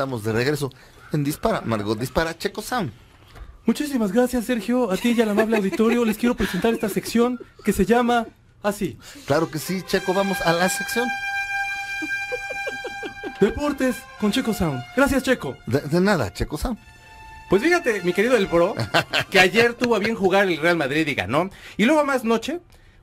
estamos de regreso en Dispara, Margot Dispara, Checo Sound. Muchísimas gracias, Sergio. A ti y al amable auditorio les quiero presentar esta sección que se llama así. Claro que sí, Checo, vamos a la sección. Deportes con Checo Sound. Gracias, Checo. De, nada, Checo Sound. Pues fíjate, mi querido El Bro, que ayer tuvo a bien jugar el Real Madrid y ganó. Y luego más noche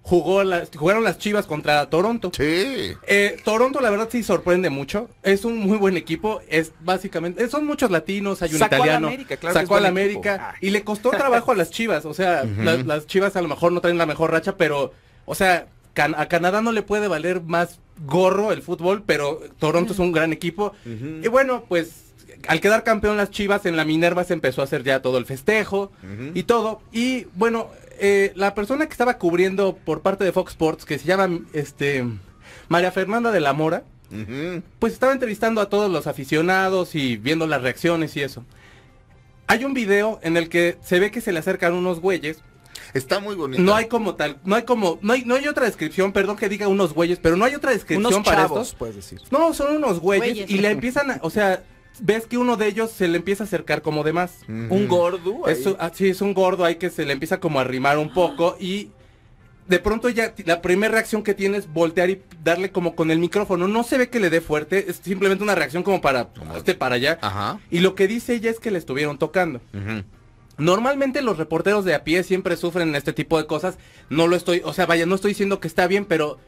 jugó las jugaron las Chivas contra Toronto. Sí. Eh, Toronto, la verdad, sí sorprende mucho. Es un muy buen equipo. Es básicamente, son muchos latinos, hay un sacó italiano. A la América, claro sacó a la América. Y le costó trabajo a las Chivas. O sea, las, Chivas a lo mejor no traen la mejor racha, pero, o sea, a Canadá no le puede valer más gorro el fútbol, pero Toronto es un gran equipo. Y bueno, pues al quedar campeón las Chivas, en la Minerva se empezó a hacer ya todo el festejo y todo. Y bueno, eh, la persona que estaba cubriendo por parte de Fox Sports, que se llama este, María Fernanda de la Mora, pues estaba entrevistando a todos los aficionados y viendo las reacciones y eso. Hay un video en el que se ve que se le acercan unos güeyes Está muy bonito. No hay como tal, no hay como, no hay, no hay otra descripción, perdón que diga unos güeyes, pero no hay otra descripción para puedes decir. No, son unos güeyes. y le empiezan, a, o sea, ves que uno de ellos se le empieza a acercar como demás. Un gordo. Es, ah, sí, es un gordo ahí que se le empieza como a arrimar un poco ah. y de pronto ya la primera reacción que tiene es voltear y darle como con el micrófono. No se ve que le dé fuerte, es simplemente una reacción como para este para allá. Ajá. Y lo que dice ella es que le estuvieron tocando. Normalmente los reporteros de a pie siempre sufren este tipo de cosas. No lo estoy, o sea, vaya, no estoy diciendo que está bien, pero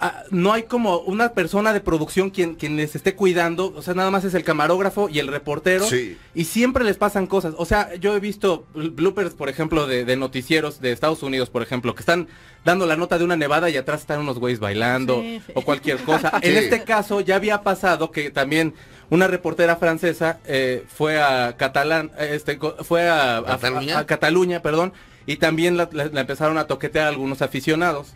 Ah, no hay como una persona de producción quien, les esté cuidando, o sea, nada más es el camarógrafo y el reportero, y siempre les pasan cosas, o sea, yo he visto bloopers, por ejemplo, de, noticieros de Estados Unidos, por ejemplo, que están dando la nota de una nevada y atrás están unos güeyes bailando o cualquier cosa. En este caso ya había pasado que también una reportera francesa eh, fue a Catalán, este, fue a, Cataluña, perdón, y también la empezaron a toquetear algunos aficionados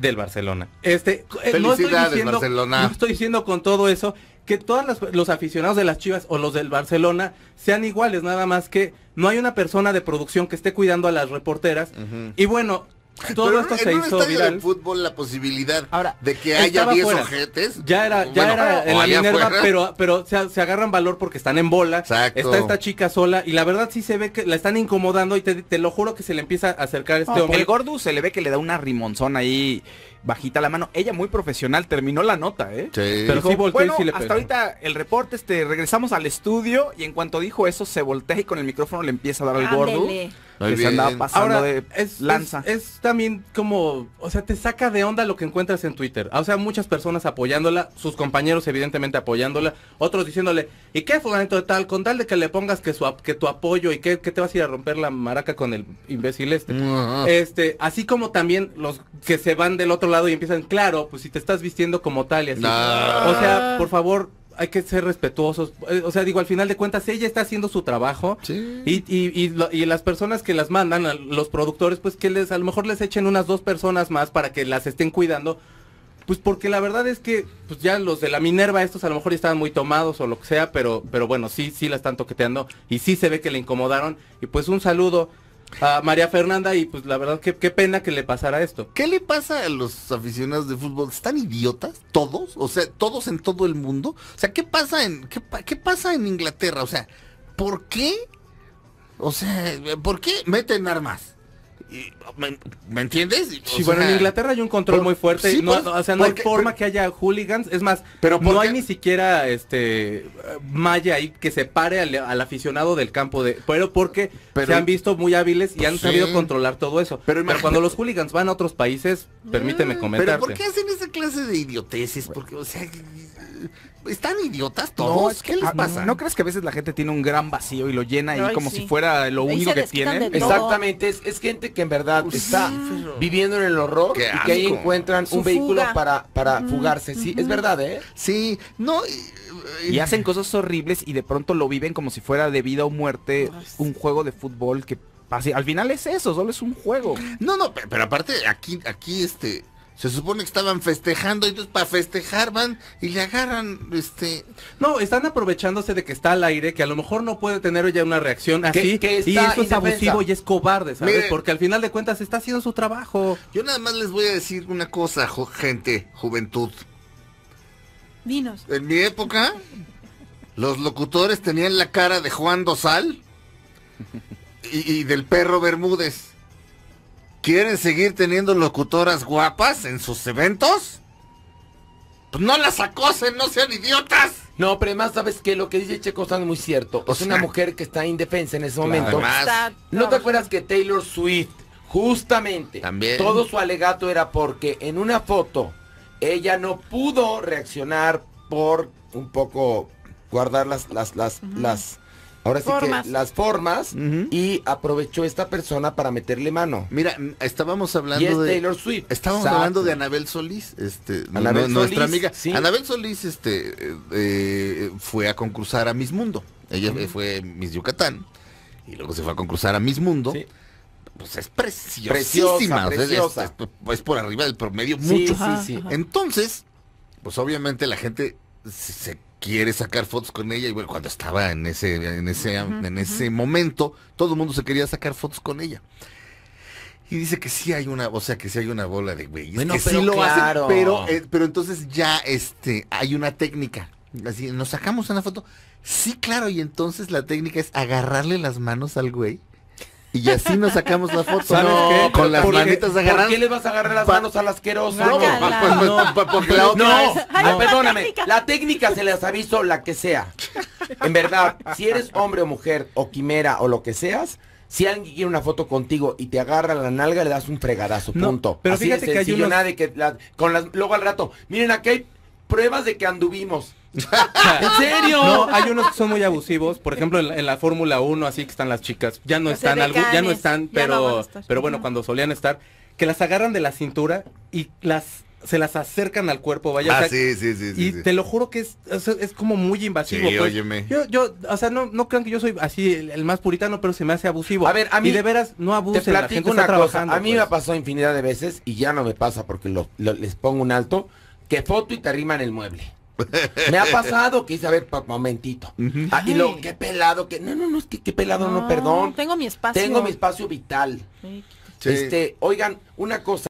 del Barcelona. Este, eh, no estoy diciendo, Barcelona. estoy diciendo con todo eso que todos los aficionados de las Chivas o los del Barcelona sean iguales, nada más que no hay una persona de producción que esté cuidando a las reporteras. Y bueno, todo esto se hizo viral. de fútbol la posibilidad Ahora, de que haya 10 ojetes. Ya era, ya era en la Minerva, pero, pero se, agarran valor porque están en bola. Está esta chica sola y la verdad sí se ve que la están incomodando y te, lo juro que se le empieza a acercar este El gordo se le ve que le da una rimonzón ahí bajita la mano. Ella muy profesional, terminó la nota, ¿eh? Pero sí volteó Hasta ahorita el reporte, este, regresamos al estudio y en cuanto dijo eso se voltea y con el micrófono le empieza a dar al gordo Ahora, es, lanza. Es, también como, o sea, te saca de onda lo que encuentras en Twitter. Ah, o sea, muchas personas apoyándola, sus compañeros evidentemente apoyándola, otros diciéndole, ¿y qué fulanito de tal? Con tal de que le pongas que, tu apoyo y que, te vas a ir a romper la maraca con el imbécil este. Mm, este, así como también los que se van del otro lado y empiezan, claro, pues si te estás vistiendo como tal y así. O sea, por favor, hay que ser respetuosos. Eh, o sea, digo, al final de cuentas, ella está haciendo su trabajo. Y, y, y, y, las personas que las mandan, los productores, pues que les, a lo mejor les echen unas dos personas más para que las estén cuidando. Pues porque la verdad es que pues ya los de la Minerva estos a lo mejor estaban muy tomados o lo que sea, pero pero bueno, sí sí la están toqueteando y sí se ve que le incomodaron y pues un saludo a María Fernanda y pues la verdad qué, qué pena que le pasara esto. ¿Qué le pasa a los aficionados de fútbol? ¿Están idiotas? ¿Todos? O sea, todos en todo el mundo. O sea, ¿qué pasa en, qué pasa en Inglaterra? O sea, ¿por qué? O sea, ¿por qué meten armas? ¿Me, entiendes? sí, bueno, en Inglaterra hay un control muy fuerte. no, o sea, no hay forma que haya hooligans. Es más, pero no hay ni siquiera este malla ahí que separe al, al aficionado del campo de. Pero porque se han visto muy hábiles y han sabido controlar todo eso. Pero, cuando los hooligans van a otros países, permíteme mm, comentar. Pero ¿por qué hacen esa clase de idioteces? Porque, o sea, están idiotas todos. No, es que, ¿Qué les ah, pasa? No, crees que a veces la gente tiene un gran vacío y lo llena ahí como si fuera lo único que tiene Exactamente, es, gente que en verdad pues está viviendo en el horror y que ahí encuentran un vehículo para, para fugarse. Sí, es verdad, ¿eh? Sí, no. y- eh, hacen cosas horribles y de pronto lo viven como si fuera de vida o muerte un juego de fútbol que Al final es eso, solo es un juego. No, no, pero aparte aquí, aquí este, se supone que estaban festejando, y entonces para festejar van y le agarran, este... No, están aprovechándose de que está al aire, que a lo mejor no puede tener ella una reacción así, que es abusivo y es cobarde, ¿sabes? Porque al final de cuentas está haciendo su trabajo. Yo nada más les voy a decir una cosa, gente, juventud. Dinos. En mi época, los locutores tenían la cara de Juan Dosal y del perro Bermúdez. ¿Quieren seguir teniendo locutoras guapas en sus eventos? Pues no las acosen, no sean idiotas. No, pero además sabes que lo que dice Checo está es muy cierto. es una mujer que está indefensa en ese momento. ¿No te acuerdas que Taylor Swift, justamente, todo su alegato era porque en una foto ella no pudo reaccionar por un poco guardar las, las, las, las Ahora sí que las formas y aprovechó esta persona para meterle mano. Mira, estábamos hablando y es de Taylor Swift. Estábamos hablando de Anabel Solís, este, nuestra amiga. Anabel Solís este eh, fue a concursar a Miss Mundo. Ella fue Miss Yucatán y luego se fue a concursar a Miss Mundo. Pues es preciosa, preciosa. Es, por arriba del promedio mucho. Entonces, pues obviamente la gente se quiere sacar fotos con ella y bueno, cuando estaba en ese en ese momento, todo el mundo se quería sacar fotos con ella. Y dice que sí hay una, o sea, que sí hay una bola de güey bueno, que pero sí lo hacen, pero eh, pero entonces ya este hay una técnica. Así nos sacamos una foto. Sí, claro, y entonces la técnica es agarrarle las manos al güey y así nos sacamos la foto. Con las manitas agarradas. ¿Por qué le vas a agarrar las manos a las No, no, la no, perdóname. La técnica se las aviso, la que sea. En verdad, si eres hombre o mujer o quimera o lo que seas, si alguien quiere una foto contigo y te agarra la nalga, le das un fregadazo, punto. Pero Así fíjate que hay que con las, luego al rato, miren aquí hay pruebas de que anduvimos. ¿En serio? No, hay unos que son muy abusivos. Por ejemplo, en, la Fórmula 1, así que están las chicas. Ya no están, ya no están, pero, pero bueno, cuando solían estar, que las agarran de la cintura y las se las acercan al cuerpo, vaya. Ah, y te lo juro que es, es como muy invasivo. Pues. Yo, yo, o sea, no, no crean que yo soy así el, más puritano, pero se me hace abusivo. A ver, a mí. Y de veras, no abusen. la gente A mí me pues. ha pasado infinidad de veces y ya no me pasa porque les pongo un alto, que foto y te arriman el mueble. Me ha pasado que hice, a ver, momentito. aquí ah, y lo, qué pelado, que. No, no, no, es que qué pelado, no, perdón. Tengo mi espacio. Tengo mi espacio vital. Este, oigan, una cosa.